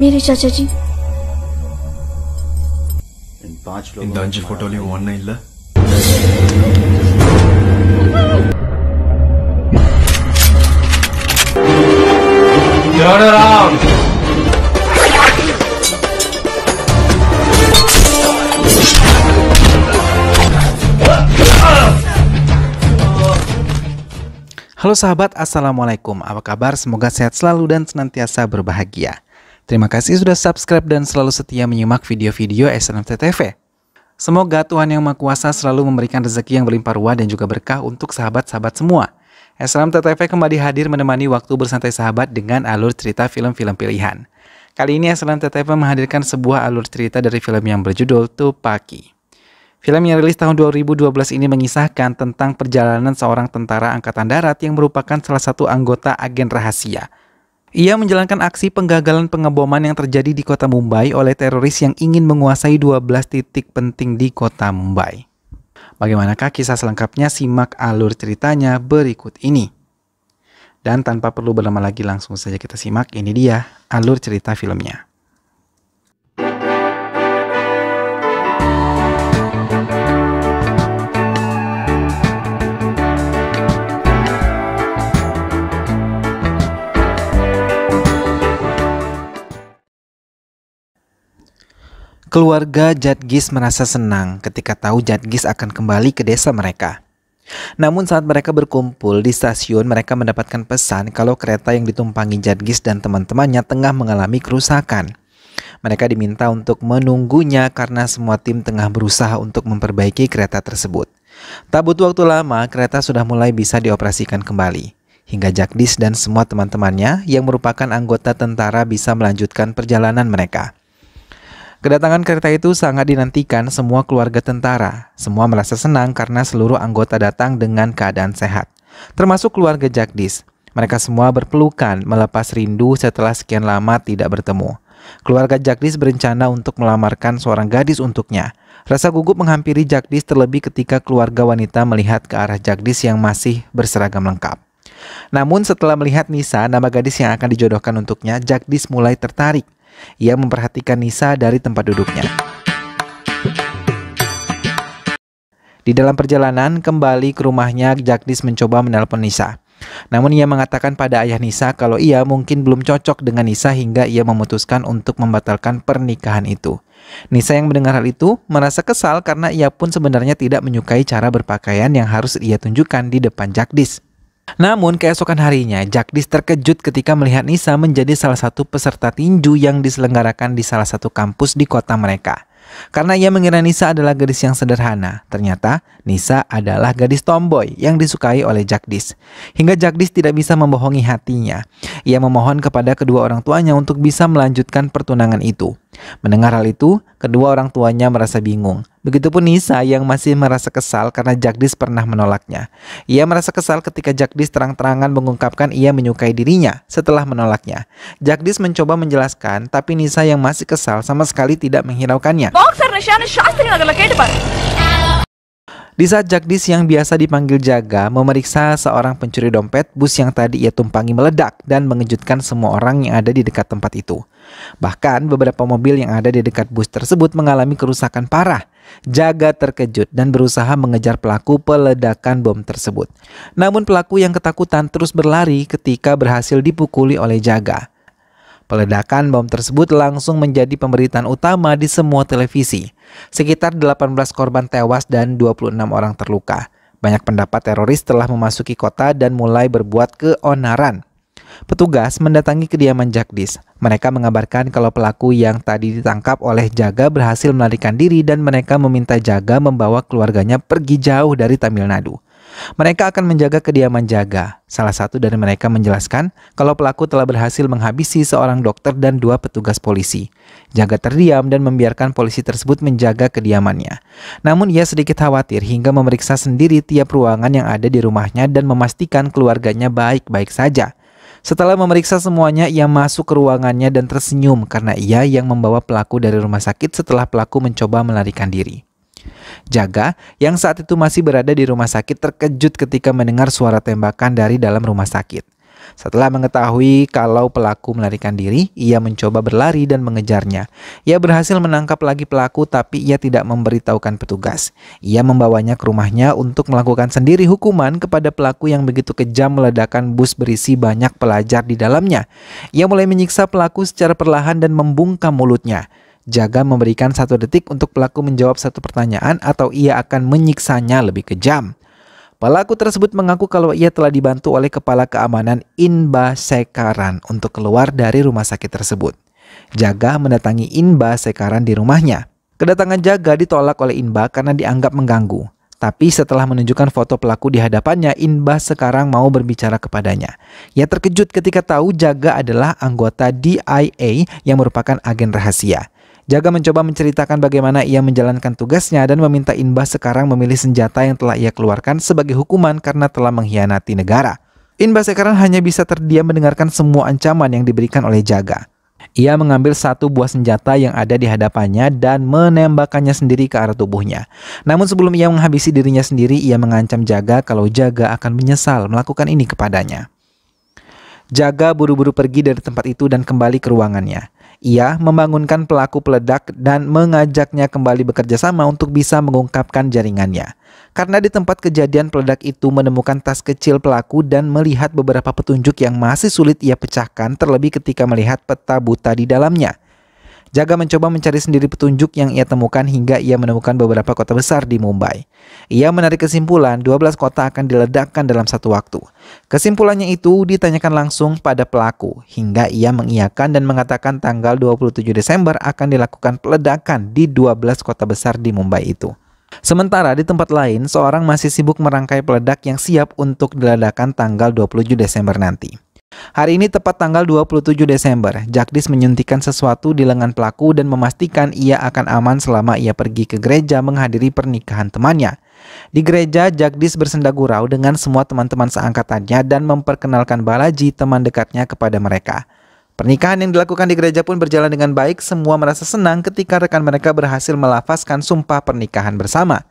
मेरे चाचा जी इन पांच लोगों इन फोटो फोटोली वन नहीं ला Turn around. Halo sahabat, Assalamualaikum. Apa kabar? Semoga sehat selalu dan senantiasa berbahagia. Terima kasih sudah subscribe dan selalu setia menyimak video-video TV. Semoga Tuhan Yang Maha Kuasa selalu memberikan rezeki yang berlimpah ruah dan juga berkah untuk sahabat-sahabat semua. TV kembali hadir menemani waktu bersantai sahabat dengan alur cerita film-film pilihan. Kali ini TV menghadirkan sebuah alur cerita dari film yang berjudul Tupaki. Film yang rilis tahun 2012 ini mengisahkan tentang perjalanan seorang tentara angkatan darat yang merupakan salah satu anggota agen rahasia – ia menjalankan aksi penggagalan pengeboman yang terjadi di kota Mumbai oleh teroris yang ingin menguasai 12 titik penting di kota Mumbai. Bagaimanakah kisah selengkapnya? Simak alur ceritanya berikut ini. Dan tanpa perlu berlama lagi langsung saja kita simak, ini dia alur cerita filmnya. Keluarga Jadgis merasa senang ketika tahu Jadgis akan kembali ke desa mereka. Namun saat mereka berkumpul di stasiun, mereka mendapatkan pesan kalau kereta yang ditumpangi Jadgis dan teman-temannya tengah mengalami kerusakan. Mereka diminta untuk menunggunya karena semua tim tengah berusaha untuk memperbaiki kereta tersebut. Tak butuh waktu lama, kereta sudah mulai bisa dioperasikan kembali. Hingga Jagdis dan semua teman-temannya yang merupakan anggota tentara bisa melanjutkan perjalanan mereka. Kedatangan kereta itu sangat dinantikan semua keluarga tentara. Semua merasa senang karena seluruh anggota datang dengan keadaan sehat, termasuk keluarga Jagdis. Mereka semua berpelukan melepas rindu setelah sekian lama tidak bertemu. Keluarga Jagdis berencana untuk melamarkan seorang gadis untuknya. Rasa gugup menghampiri Jagdis terlebih ketika keluarga wanita melihat ke arah Jagdis yang masih berseragam lengkap. Namun setelah melihat Nisa, nama gadis yang akan dijodohkan untuknya, Jagdis mulai tertarik. Ia memperhatikan Nisa dari tempat duduknya. Di dalam perjalanan kembali ke rumahnya, Jagdis mencoba menelpon Nisa. Namun ia mengatakan pada ayah Nisa kalau ia mungkin belum cocok dengan Nisa hingga ia memutuskan untuk membatalkan pernikahan itu. Nisa yang mendengar hal itu merasa kesal karena ia pun sebenarnya tidak menyukai cara berpakaian yang harus ia tunjukkan di depan Jagdis. Namun keesokan harinya, Jagdis terkejut ketika melihat Nisa menjadi salah satu peserta tinju yang diselenggarakan di salah satu kampus di kota mereka. Karena ia mengira Nisa adalah gadis yang sederhana, ternyata Nisa adalah gadis tomboy yang disukai oleh Jagdis. Hingga Jagdis tidak bisa membohongi hatinya. Ia memohon kepada kedua orang tuanya untuk bisa melanjutkan pertunangan itu. Mendengar hal itu, kedua orang tuanya merasa bingung. Begitupun Nisa yang masih merasa kesal karena Jagdis pernah menolaknya. Ia merasa kesal ketika Jagdis terang-terangan mengungkapkan ia menyukai dirinya setelah menolaknya. Jagdis mencoba menjelaskan, tapi Nisa yang masih kesal sama sekali tidak menghiraukannya. Di saat Jagdis yang biasa dipanggil jaga memeriksa seorang pencuri dompet bus yang tadi ia tumpangi meledak dan mengejutkan semua orang yang ada di dekat tempat itu. Bahkan beberapa mobil yang ada di dekat bus tersebut mengalami kerusakan parah jaga terkejut dan berusaha mengejar pelaku peledakan bom tersebut. Namun pelaku yang ketakutan terus berlari ketika berhasil dipukuli oleh jaga. Peledakan bom tersebut langsung menjadi pemberitaan utama di semua televisi. Sekitar 18 korban tewas dan 26 orang terluka. Banyak pendapat teroris telah memasuki kota dan mulai berbuat keonaran. Petugas mendatangi kediaman Jagdis. Mereka mengabarkan kalau pelaku yang tadi ditangkap oleh Jaga berhasil melarikan diri dan mereka meminta Jaga membawa keluarganya pergi jauh dari Tamil Nadu. Mereka akan menjaga kediaman Jaga. Salah satu dari mereka menjelaskan kalau pelaku telah berhasil menghabisi seorang dokter dan dua petugas polisi. Jaga terdiam dan membiarkan polisi tersebut menjaga kediamannya. Namun ia sedikit khawatir hingga memeriksa sendiri tiap ruangan yang ada di rumahnya dan memastikan keluarganya baik-baik saja. Setelah memeriksa semuanya, ia masuk ke ruangannya dan tersenyum karena ia yang membawa pelaku dari rumah sakit setelah pelaku mencoba melarikan diri. Jaga, yang saat itu masih berada di rumah sakit, terkejut ketika mendengar suara tembakan dari dalam rumah sakit. Setelah mengetahui kalau pelaku melarikan diri, ia mencoba berlari dan mengejarnya. Ia berhasil menangkap lagi pelaku tapi ia tidak memberitahukan petugas. Ia membawanya ke rumahnya untuk melakukan sendiri hukuman kepada pelaku yang begitu kejam meledakan bus berisi banyak pelajar di dalamnya. Ia mulai menyiksa pelaku secara perlahan dan membungkam mulutnya. Jaga memberikan satu detik untuk pelaku menjawab satu pertanyaan atau ia akan menyiksanya lebih kejam. Pelaku tersebut mengaku kalau ia telah dibantu oleh kepala keamanan Inba Sekaran untuk keluar dari rumah sakit tersebut. Jaga mendatangi Inba Sekaran di rumahnya. Kedatangan Jaga ditolak oleh Inba karena dianggap mengganggu. Tapi setelah menunjukkan foto pelaku di hadapannya, Inba sekarang mau berbicara kepadanya. Ia terkejut ketika tahu Jaga adalah anggota DIA yang merupakan agen rahasia. Jaga mencoba menceritakan bagaimana ia menjalankan tugasnya dan meminta Inbas sekarang memilih senjata yang telah ia keluarkan sebagai hukuman karena telah mengkhianati negara. Inbas sekarang hanya bisa terdiam mendengarkan semua ancaman yang diberikan oleh Jaga. Ia mengambil satu buah senjata yang ada di hadapannya dan menembakkannya sendiri ke arah tubuhnya. Namun sebelum ia menghabisi dirinya sendiri, ia mengancam Jaga kalau Jaga akan menyesal melakukan ini kepadanya. Jaga buru-buru pergi dari tempat itu dan kembali ke ruangannya. Ia membangunkan pelaku peledak dan mengajaknya kembali bekerja sama untuk bisa mengungkapkan jaringannya. Karena di tempat kejadian peledak itu menemukan tas kecil pelaku dan melihat beberapa petunjuk yang masih sulit ia pecahkan terlebih ketika melihat peta buta di dalamnya. Jaga mencoba mencari sendiri petunjuk yang ia temukan hingga ia menemukan beberapa kota besar di Mumbai. Ia menarik kesimpulan 12 kota akan diledakkan dalam satu waktu. Kesimpulannya itu ditanyakan langsung pada pelaku hingga ia mengiyakan dan mengatakan tanggal 27 Desember akan dilakukan peledakan di 12 kota besar di Mumbai itu. Sementara di tempat lain, seorang masih sibuk merangkai peledak yang siap untuk diledakkan tanggal 27 Desember nanti. Hari ini tepat tanggal 27 Desember, Jakdis menyuntikan sesuatu di lengan pelaku dan memastikan ia akan aman selama ia pergi ke gereja menghadiri pernikahan temannya. Di gereja, Jagdis bersenda gurau dengan semua teman-teman seangkatannya dan memperkenalkan Balaji teman dekatnya kepada mereka. Pernikahan yang dilakukan di gereja pun berjalan dengan baik, semua merasa senang ketika rekan mereka berhasil melafazkan sumpah pernikahan bersama.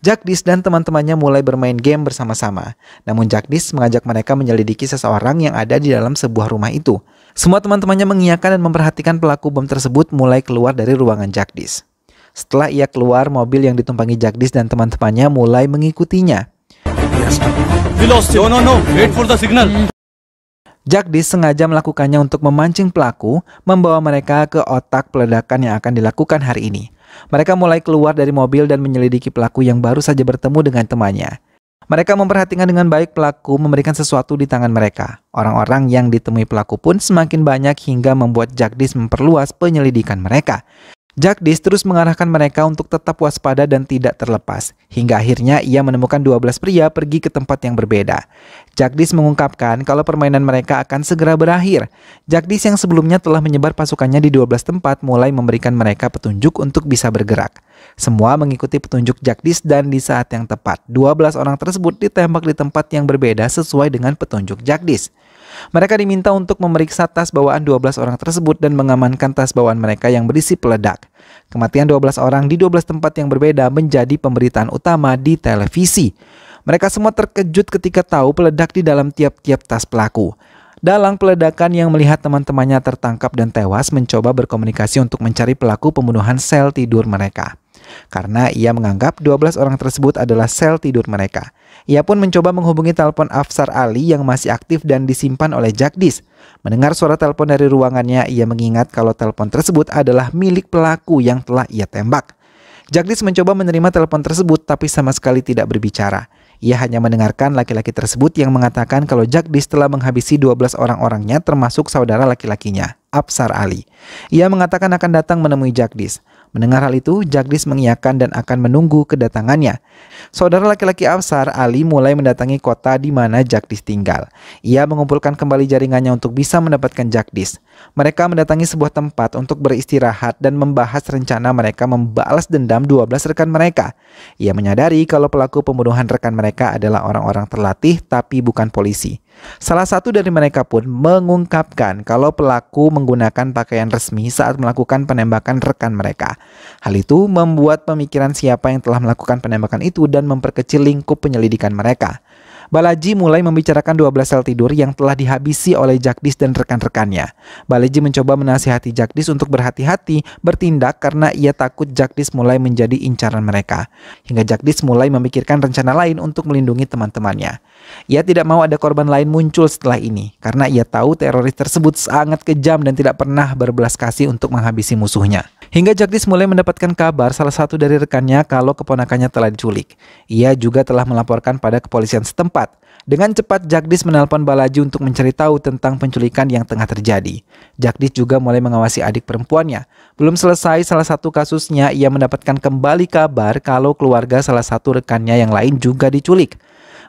Jagdis dan teman-temannya mulai bermain game bersama-sama. Namun Jagdis mengajak mereka menyelidiki seseorang yang ada di dalam sebuah rumah itu. Semua teman-temannya mengiyakan dan memperhatikan pelaku bom tersebut mulai keluar dari ruangan Jagdis. Setelah ia keluar, mobil yang ditumpangi Jagdis dan teman-temannya mulai mengikutinya. No, sengaja melakukannya untuk memancing pelaku membawa mereka ke otak peledakan yang akan dilakukan hari ini. Mereka mulai keluar dari mobil dan menyelidiki pelaku yang baru saja bertemu dengan temannya. Mereka memperhatikan dengan baik pelaku memberikan sesuatu di tangan mereka. Orang-orang yang ditemui pelaku pun semakin banyak hingga membuat Jagdis memperluas penyelidikan mereka. Jagdis terus mengarahkan mereka untuk tetap waspada dan tidak terlepas, hingga akhirnya ia menemukan 12 pria pergi ke tempat yang berbeda. Jagdis mengungkapkan kalau permainan mereka akan segera berakhir. Jagdis yang sebelumnya telah menyebar pasukannya di 12 tempat mulai memberikan mereka petunjuk untuk bisa bergerak. Semua mengikuti petunjuk Jagdis dan di saat yang tepat, 12 orang tersebut ditembak di tempat yang berbeda sesuai dengan petunjuk Jagdis. Mereka diminta untuk memeriksa tas bawaan 12 orang tersebut dan mengamankan tas bawaan mereka yang berisi peledak. Kematian 12 orang di 12 tempat yang berbeda menjadi pemberitaan utama di televisi. Mereka semua terkejut ketika tahu peledak di dalam tiap-tiap tas pelaku. Dalang peledakan yang melihat teman-temannya tertangkap dan tewas mencoba berkomunikasi untuk mencari pelaku pembunuhan sel tidur mereka. Karena ia menganggap 12 orang tersebut adalah sel tidur mereka. Ia pun mencoba menghubungi telepon Afsar Ali yang masih aktif dan disimpan oleh Jagdis. Mendengar suara telepon dari ruangannya, ia mengingat kalau telepon tersebut adalah milik pelaku yang telah ia tembak. Jagdis mencoba menerima telepon tersebut tapi sama sekali tidak berbicara. Ia hanya mendengarkan laki-laki tersebut yang mengatakan kalau Jagdis telah menghabisi 12 orang-orangnya termasuk saudara laki-lakinya, Absar Ali. Ia mengatakan akan datang menemui Jagdis. Mendengar hal itu, Jagdis mengiyakan dan akan menunggu kedatangannya. Saudara laki-laki Absar, Ali mulai mendatangi kota di mana Jagdis tinggal. Ia mengumpulkan kembali jaringannya untuk bisa mendapatkan Jagdis. Mereka mendatangi sebuah tempat untuk beristirahat dan membahas rencana mereka membalas dendam 12 rekan mereka. Ia menyadari kalau pelaku pembunuhan rekan mereka adalah orang-orang terlatih tapi bukan polisi. Salah satu dari mereka pun mengungkapkan kalau pelaku menggunakan pakaian resmi saat melakukan penembakan rekan mereka. Hal itu membuat pemikiran siapa yang telah melakukan penembakan itu dan memperkecil lingkup penyelidikan mereka. Balaji mulai membicarakan 12 sel tidur yang telah dihabisi oleh Jagdis dan rekan-rekannya. Balaji mencoba menasihati Jagdis untuk berhati-hati bertindak karena ia takut Jagdis mulai menjadi incaran mereka. Hingga Jagdis mulai memikirkan rencana lain untuk melindungi teman-temannya. Ia tidak mau ada korban lain muncul setelah ini karena ia tahu teroris tersebut sangat kejam dan tidak pernah berbelas kasih untuk menghabisi musuhnya. Hingga Jagdis mulai mendapatkan kabar salah satu dari rekannya kalau keponakannya telah diculik. Ia juga telah melaporkan pada kepolisian setempat dengan cepat, Jagdis menelpon Balaji untuk mencari tahu tentang penculikan yang tengah terjadi. Jagdis juga mulai mengawasi adik perempuannya. Belum selesai salah satu kasusnya, ia mendapatkan kembali kabar kalau keluarga salah satu rekannya yang lain juga diculik.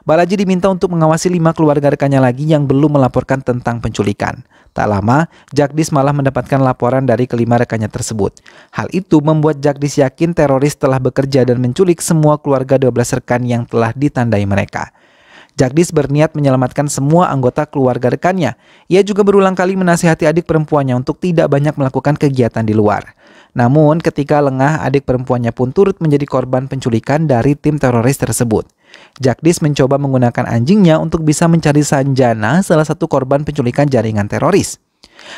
Balaji diminta untuk mengawasi lima keluarga rekannya lagi yang belum melaporkan tentang penculikan. Tak lama, Jagdis malah mendapatkan laporan dari kelima rekannya tersebut. Hal itu membuat Jagdis yakin teroris telah bekerja dan menculik semua keluarga 12 rekan yang telah ditandai mereka. Jagdis berniat menyelamatkan semua anggota keluarga rekannya. Ia juga berulang kali menasihati adik perempuannya untuk tidak banyak melakukan kegiatan di luar. Namun, ketika lengah, adik perempuannya pun turut menjadi korban penculikan dari tim teroris tersebut. Jagdis mencoba menggunakan anjingnya untuk bisa mencari Sanjana, salah satu korban penculikan jaringan teroris.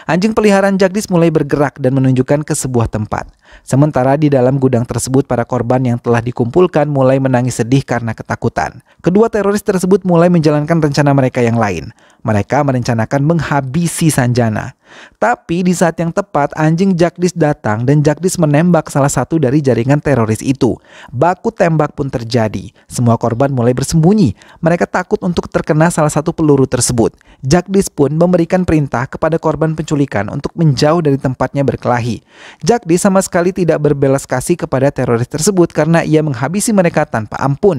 Anjing peliharaan Jagdis mulai bergerak dan menunjukkan ke sebuah tempat. Sementara di dalam gudang tersebut para korban yang telah dikumpulkan mulai menangis sedih karena ketakutan. Kedua teroris tersebut mulai menjalankan rencana mereka yang lain. Mereka merencanakan menghabisi Sanjana. Tapi di saat yang tepat anjing Jagdis datang dan Jagdis menembak salah satu dari jaringan teroris itu. Baku tembak pun terjadi. Semua korban mulai bersembunyi. Mereka takut untuk terkena salah satu peluru tersebut. Jagdis pun memberikan perintah kepada korban penculikan untuk menjauh dari tempatnya berkelahi. Jagdis sama sekali sekali tidak berbelas kasih kepada teroris tersebut karena ia menghabisi mereka tanpa ampun.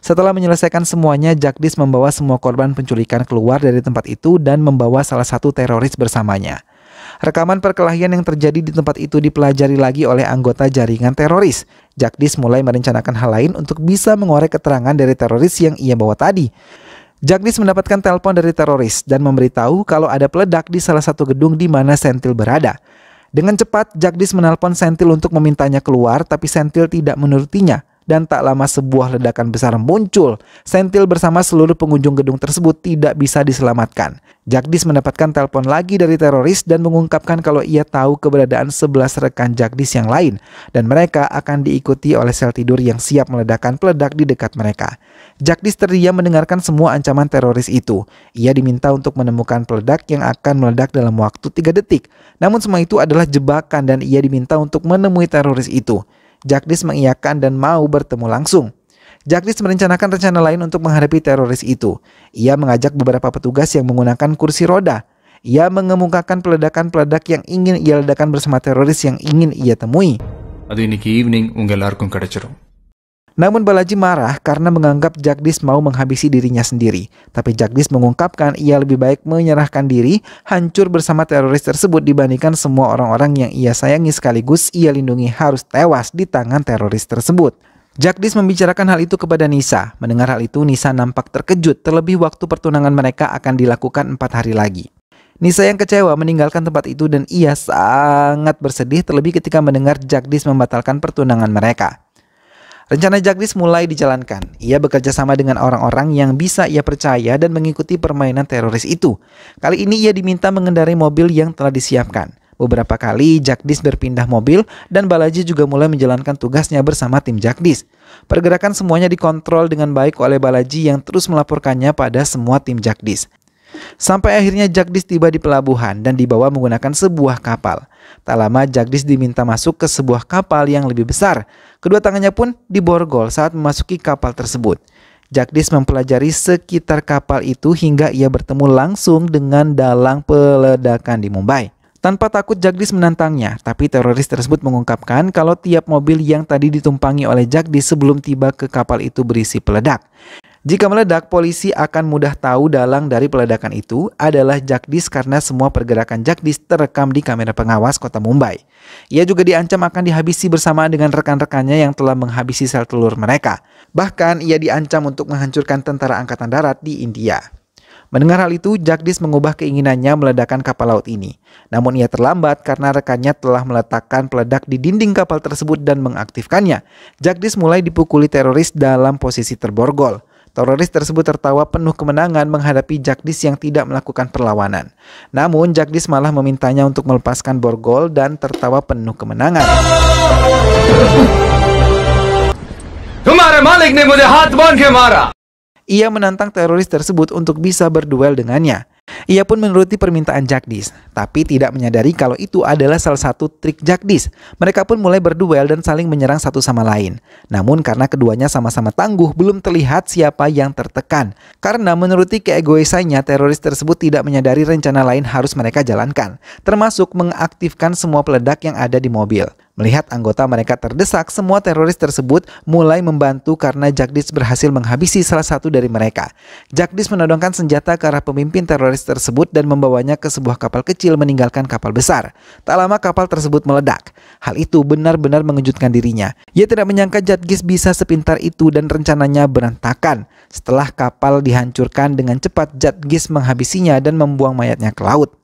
Setelah menyelesaikan semuanya, Jagdis membawa semua korban penculikan keluar dari tempat itu dan membawa salah satu teroris bersamanya. Rekaman perkelahian yang terjadi di tempat itu dipelajari lagi oleh anggota jaringan teroris. Jagdis mulai merencanakan hal lain untuk bisa mengorek keterangan dari teroris yang ia bawa tadi. Jagdis mendapatkan telepon dari teroris dan memberitahu kalau ada peledak di salah satu gedung di mana Sentil berada. Dengan cepat, Jagdis menelpon Sentil untuk memintanya keluar, tapi Sentil tidak menurutinya dan tak lama sebuah ledakan besar muncul. Sentil bersama seluruh pengunjung gedung tersebut tidak bisa diselamatkan. Jagdis mendapatkan telepon lagi dari teroris dan mengungkapkan kalau ia tahu keberadaan 11 rekan Jagdis yang lain dan mereka akan diikuti oleh sel tidur yang siap meledakkan peledak di dekat mereka. Jagdis terdiam mendengarkan semua ancaman teroris itu. Ia diminta untuk menemukan peledak yang akan meledak dalam waktu 3 detik. Namun semua itu adalah jebakan dan ia diminta untuk menemui teroris itu. Jagdis mengiyakan dan mau bertemu langsung. Jagdis merencanakan rencana lain untuk menghadapi teroris itu. Ia mengajak beberapa petugas yang menggunakan kursi roda. Ia mengemukakan peledakan-peledak yang ingin ia ledakan bersama teroris yang ingin ia temui. Adi ini ke evening ungelarkum kadachirum. Namun Balaji marah karena menganggap Jagdis mau menghabisi dirinya sendiri. Tapi Jagdis mengungkapkan ia lebih baik menyerahkan diri, hancur bersama teroris tersebut dibandingkan semua orang-orang yang ia sayangi sekaligus ia lindungi harus tewas di tangan teroris tersebut. Jagdis membicarakan hal itu kepada Nisa. Mendengar hal itu, Nisa nampak terkejut terlebih waktu pertunangan mereka akan dilakukan empat hari lagi. Nisa yang kecewa meninggalkan tempat itu dan ia sangat bersedih terlebih ketika mendengar Jagdis membatalkan pertunangan mereka. Rencana Jagdis mulai dijalankan. Ia bekerja sama dengan orang-orang yang bisa ia percaya dan mengikuti permainan teroris itu. Kali ini ia diminta mengendarai mobil yang telah disiapkan. Beberapa kali Jagdis berpindah mobil dan Balaji juga mulai menjalankan tugasnya bersama tim Jagdis. Pergerakan semuanya dikontrol dengan baik oleh Balaji yang terus melaporkannya pada semua tim Jagdis. Sampai akhirnya Jagdis tiba di pelabuhan dan dibawa menggunakan sebuah kapal. Tak lama Jagdis diminta masuk ke sebuah kapal yang lebih besar. Kedua tangannya pun diborgol saat memasuki kapal tersebut. Jagdis mempelajari sekitar kapal itu hingga ia bertemu langsung dengan dalang peledakan di Mumbai. Tanpa takut Jagdis menantangnya, tapi teroris tersebut mengungkapkan kalau tiap mobil yang tadi ditumpangi oleh Jagdis sebelum tiba ke kapal itu berisi peledak. Jika meledak, polisi akan mudah tahu dalang dari peledakan itu adalah Jakdis karena semua pergerakan Jakdis terekam di kamera pengawas kota Mumbai. Ia juga diancam akan dihabisi bersama dengan rekan-rekannya yang telah menghabisi sel telur mereka. Bahkan ia diancam untuk menghancurkan tentara angkatan darat di India. Mendengar hal itu, Jagdis mengubah keinginannya meledakan kapal laut ini. Namun ia terlambat karena rekannya telah meletakkan peledak di dinding kapal tersebut dan mengaktifkannya. Jagdis mulai dipukuli teroris dalam posisi terborgol. Teroris tersebut tertawa penuh kemenangan menghadapi Jagdis yang tidak melakukan perlawanan. Namun Jagdis malah memintanya untuk melepaskan borgol dan tertawa penuh kemenangan. तुम्हारे Malik ne मुझे हाथ बांध ia menantang teroris tersebut untuk bisa berduel dengannya. Ia pun menuruti permintaan Jagdis, tapi tidak menyadari kalau itu adalah salah satu trik Jagdis. Mereka pun mulai berduel dan saling menyerang satu sama lain. Namun karena keduanya sama-sama tangguh, belum terlihat siapa yang tertekan. Karena menuruti keegoisannya, teroris tersebut tidak menyadari rencana lain harus mereka jalankan, termasuk mengaktifkan semua peledak yang ada di mobil. Melihat anggota mereka terdesak, semua teroris tersebut mulai membantu karena Jagdis berhasil menghabisi salah satu dari mereka. Jagdis menodongkan senjata ke arah pemimpin teroris tersebut dan membawanya ke sebuah kapal kecil meninggalkan kapal besar. Tak lama kapal tersebut meledak. Hal itu benar-benar mengejutkan dirinya. Ia tidak menyangka Jagdis bisa sepintar itu dan rencananya berantakan. Setelah kapal dihancurkan dengan cepat, Jagdis menghabisinya dan membuang mayatnya ke laut.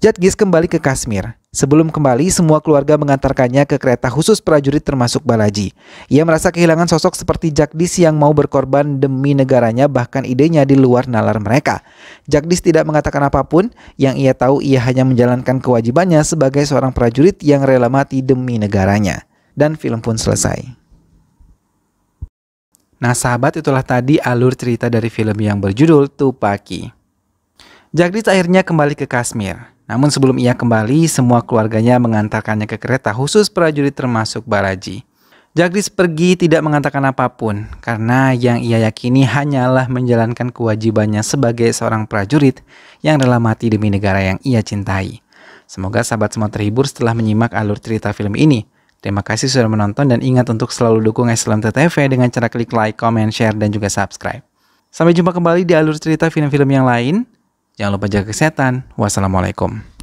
Jadgis kembali ke Kashmir. Sebelum kembali, semua keluarga mengantarkannya ke kereta khusus prajurit termasuk Balaji. Ia merasa kehilangan sosok seperti Jagdis yang mau berkorban demi negaranya bahkan idenya di luar nalar mereka. Jagdis tidak mengatakan apapun, yang ia tahu ia hanya menjalankan kewajibannya sebagai seorang prajurit yang rela mati demi negaranya. Dan film pun selesai. Nah sahabat itulah tadi alur cerita dari film yang berjudul Tupaki. Jagdis akhirnya kembali ke Kashmir. Namun sebelum ia kembali, semua keluarganya mengantarkannya ke kereta khusus prajurit termasuk Balaji. Jagdis pergi tidak mengatakan apapun karena yang ia yakini hanyalah menjalankan kewajibannya sebagai seorang prajurit yang rela mati demi negara yang ia cintai. Semoga sahabat semua terhibur setelah menyimak alur cerita film ini. Terima kasih sudah menonton dan ingat untuk selalu dukung Islam TTV dengan cara klik like, comment, share, dan juga subscribe. Sampai jumpa kembali di alur cerita film-film yang lain. Jangan lupa jaga kesehatan. Wassalamualaikum.